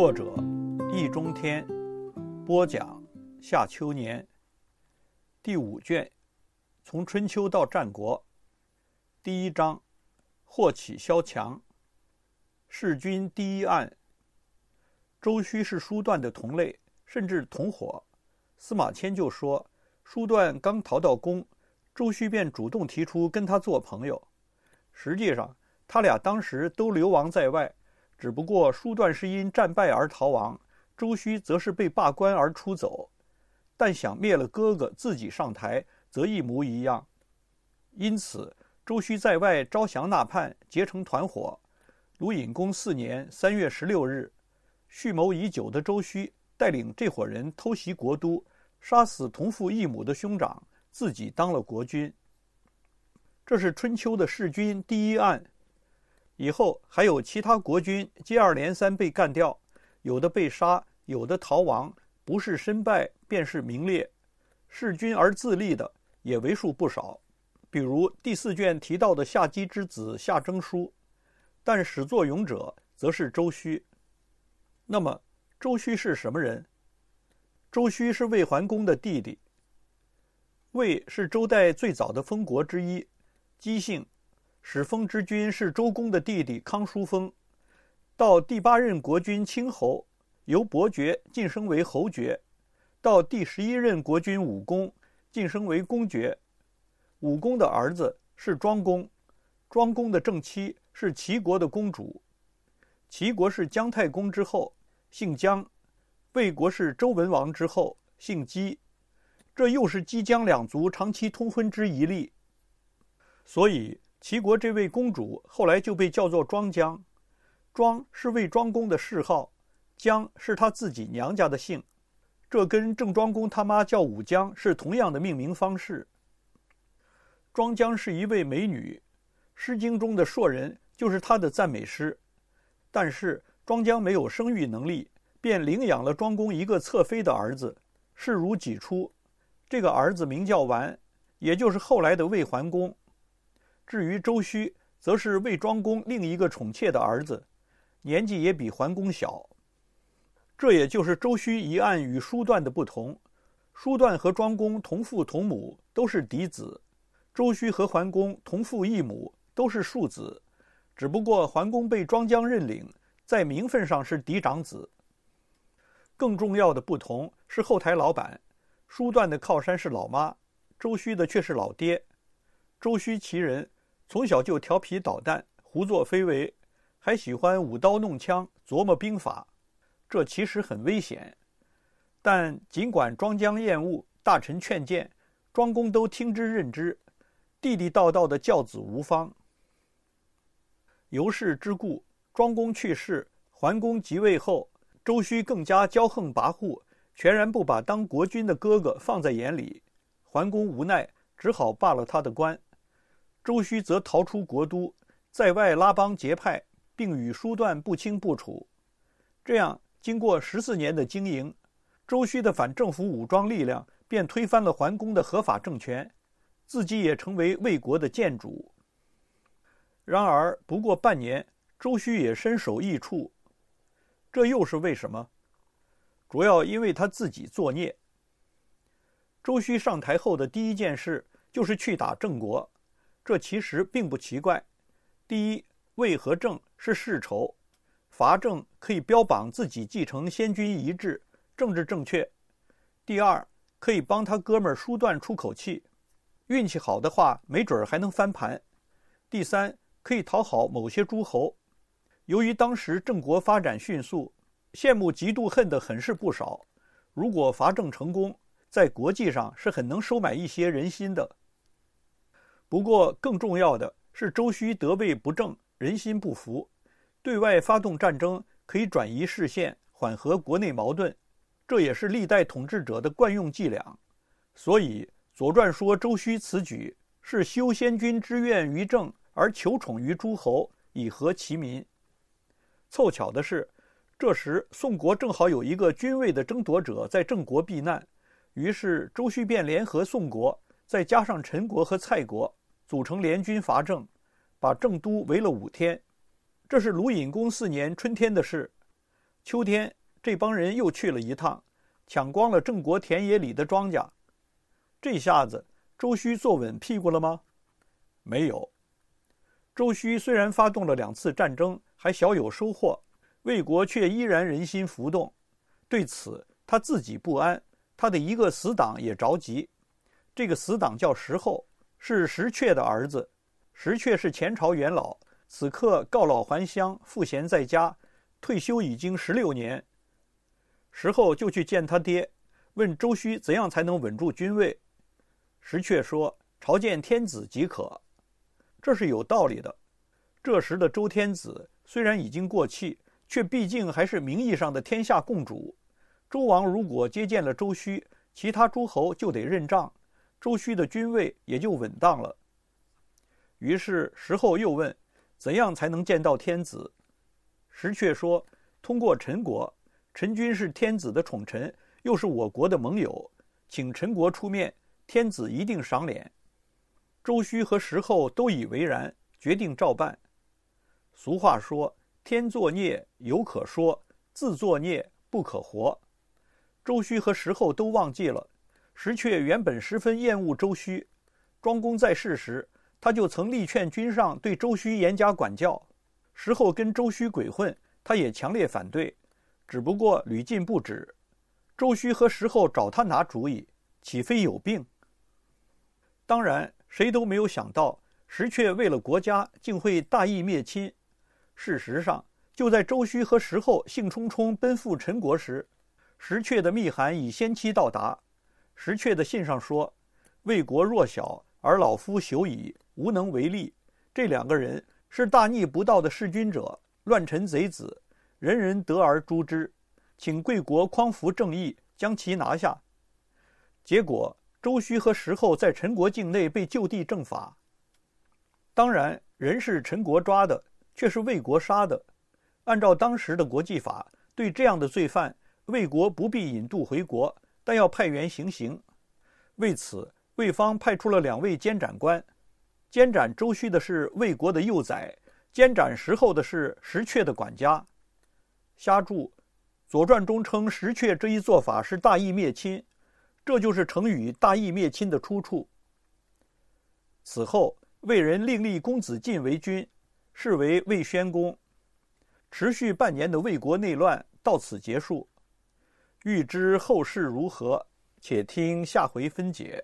作者易中天，播讲夏秋年。第五卷，从春秋到战国，第一章，祸起萧墙。弑君第一案。周须是叔段的同类，甚至同伙。司马迁就说，叔段刚逃到宫，周须便主动提出跟他做朋友。实际上，他俩当时都流亡在外。只不过叔段是因战败而逃亡，周须则是被罢官而出走，但想灭了哥哥自己上台，则一模一样。因此，周须在外招降纳叛，结成团伙。鲁隐公四年三月十六日，蓄谋已久的周须带领这伙人偷袭国都，杀死同父异母的兄长，自己当了国君。这是春秋的弑君第一案。以后还有其他国君接二连三被干掉，有的被杀，有的逃亡，不是身败便是名裂，弑君而自立的也为数不少。比如第四卷提到的夏姬之子夏征舒，但始作俑者则是周须。那么，周须是什么人？周须是魏桓公的弟弟。魏是周代最早的封国之一，姬姓。始封之君是周公的弟弟康叔封，到第八任国君清侯，由伯爵晋升为侯爵，到第十一任国君武公，晋升为公爵。武公的儿子是庄公，庄公的正妻是齐国的公主，齐国是姜太公之后，姓姜；魏国是周文王之后，姓姬，这又是姬姜两族长期通婚之一例，所以。齐国这位公主后来就被叫做庄姜，庄是卫庄公的谥号，姜是她自己娘家的姓，这跟郑庄公他妈叫武姜是同样的命名方式。庄姜是一位美女，《诗经》中的硕人就是她的赞美诗。但是庄姜没有生育能力，便领养了庄公一个侧妃的儿子，视如己出。这个儿子名叫完，也就是后来的魏桓公。至于周须，则是魏庄公另一个宠妾的儿子，年纪也比桓公小。这也就是周须一案与叔段的不同：叔段和庄公同父同母，都是嫡子；周须和桓公同父异母，都是庶子。只不过桓公被庄姜认领，在名分上是嫡长子。更重要的不同是后台老板：叔段的靠山是老妈，周须的却是老爹。周须其人。从小就调皮捣蛋、胡作非为，还喜欢舞刀弄枪、琢磨兵法，这其实很危险。但尽管庄姜厌恶、大臣劝谏，庄公都听之任之，地地道道的教子无方。由是之故，庄公去世，桓公即位后，周须更加骄横跋扈，全然不把当国君的哥哥放在眼里。桓公无奈，只好罢了他的官。周须则逃出国都，在外拉帮结派，并与叔段不清不楚。这样，经过十四年的经营，周须的反政府武装力量便推翻了桓公的合法政权，自己也成为魏国的建主。然而，不过半年，周须也身首异处，这又是为什么？主要因为他自己作孽。周须上台后的第一件事就是去打郑国。这其实并不奇怪。第一，魏和郑是世仇，伐郑可以标榜自己继承先君遗志，政治正确；第二，可以帮他哥们儿舒断出口气，运气好的话，没准还能翻盘；第三，可以讨好某些诸侯。由于当时郑国发展迅速，羡慕、嫉妒、恨的很是不少。如果伐郑成功，在国际上是很能收买一些人心的。不过，更重要的是周须德位不正，人心不服，对外发动战争可以转移视线，缓和国内矛盾，这也是历代统治者的惯用伎俩。所以《左传》说周须此举是修先君之愿于政，而求宠于诸侯，以和其民。凑巧的是，这时宋国正好有一个君位的争夺者在郑国避难，于是周须便联合宋国，再加上陈国和蔡国。组成联军伐郑，把郑都围了五天。这是鲁隐公四年春天的事。秋天，这帮人又去了一趟，抢光了郑国田野里的庄稼。这下子，周须坐稳屁股了吗？没有。周须虽然发动了两次战争，还小有收获，魏国却依然人心浮动。对此，他自己不安，他的一个死党也着急。这个死党叫石厚。是石阙的儿子，石阙是前朝元老，此刻告老还乡，赋闲在家，退休已经十六年。石候就去见他爹，问周须怎样才能稳住君位。石阙说：“朝见天子即可。”这是有道理的。这时的周天子虽然已经过气，却毕竟还是名义上的天下共主。周王如果接见了周须，其他诸侯就得认账。周须的君位也就稳当了。于是石厚又问：“怎样才能见到天子？”石却说：“通过陈国，陈君是天子的宠臣，又是我国的盟友，请陈国出面，天子一定赏脸。”周须和石厚都以为然，决定照办。俗话说：“天作孽犹可说，自作孽不可活。”周须和石厚都忘记了。石阙原本十分厌恶周须，庄公在世时，他就曾力劝君上对周须严加管教。石后跟周须鬼混，他也强烈反对，只不过屡禁不止。周须和石后找他拿主意，岂非有病？当然，谁都没有想到石阙为了国家，竟会大义灭亲。事实上，就在周须和石后兴冲冲奔赴陈国时，石阙的密函已先期到达。石阙的信上说：“魏国弱小，而老夫朽矣，无能为力。这两个人是大逆不道的弑君者、乱臣贼子，人人得而诛之，请贵国匡扶正义，将其拿下。”结果，周须和石后在陈国境内被就地正法。当然，人是陈国抓的，却是魏国杀的。按照当时的国际法，对这样的罪犯，魏国不必引渡回国。但要派员行刑，为此魏方派出了两位监斩官，监斩周须的是魏国的幼崽，监斩石厚的是石阙的管家。瞎注，《左传》中称石阙这一做法是大义灭亲，这就是成语“大义灭亲”的出处。此后，魏人另立公子晋为君，是为魏宣公，持续半年的魏国内乱到此结束。欲知后事如何，且听下回分解。